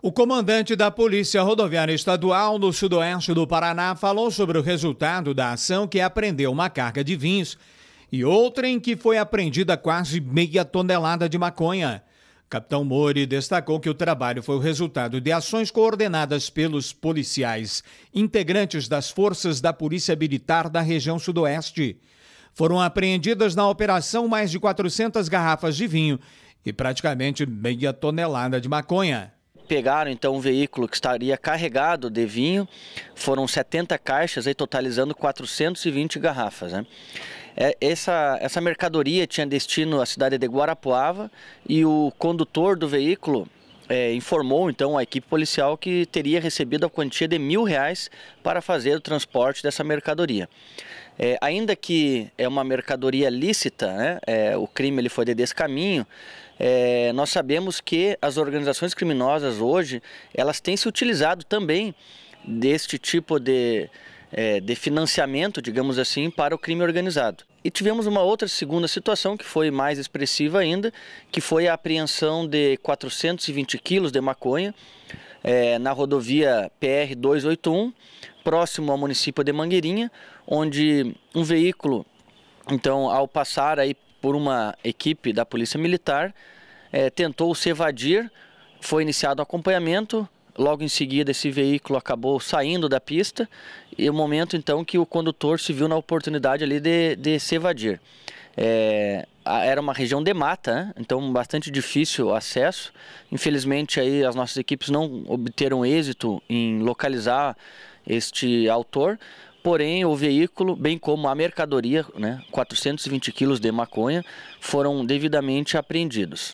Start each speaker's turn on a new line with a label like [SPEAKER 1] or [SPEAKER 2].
[SPEAKER 1] O comandante da Polícia Rodoviária Estadual no sudoeste do Paraná falou sobre o resultado da ação que apreendeu uma carga de vinhos e outra em que foi apreendida quase meia tonelada de maconha. Capitão Mori destacou que o trabalho foi o resultado de ações coordenadas pelos policiais, integrantes das forças da Polícia Militar da região sudoeste. Foram apreendidas na operação mais de 400 garrafas de vinho e praticamente meia tonelada de maconha pegaram então um veículo que estaria carregado de vinho, foram 70 caixas, aí,
[SPEAKER 2] totalizando 420 garrafas. Né? É, essa, essa mercadoria tinha destino à cidade de Guarapuava e o condutor do veículo é, informou então a equipe policial que teria recebido a quantia de mil reais para fazer o transporte dessa mercadoria. É, ainda que é uma mercadoria lícita, né? É, o crime ele foi desse caminho, é, nós sabemos que as organizações criminosas hoje, elas têm se utilizado também deste tipo de, é, de financiamento, digamos assim, para o crime organizado. E tivemos uma outra segunda situação que foi mais expressiva ainda, que foi a apreensão de 420 quilos de maconha, é, na rodovia PR 281, próximo ao município de Mangueirinha, onde um veículo, então, ao passar aí por uma equipe da Polícia Militar, é, tentou se evadir, foi iniciado o acompanhamento, logo em seguida esse veículo acabou saindo da pista e o momento então que o condutor se viu na oportunidade ali de, de se evadir. É, era uma região de mata, né? então bastante difícil o acesso. Infelizmente aí as nossas equipes não obteram êxito em localizar este autor, porém o veículo, bem como a mercadoria, né, 420 quilos de maconha, foram devidamente apreendidos.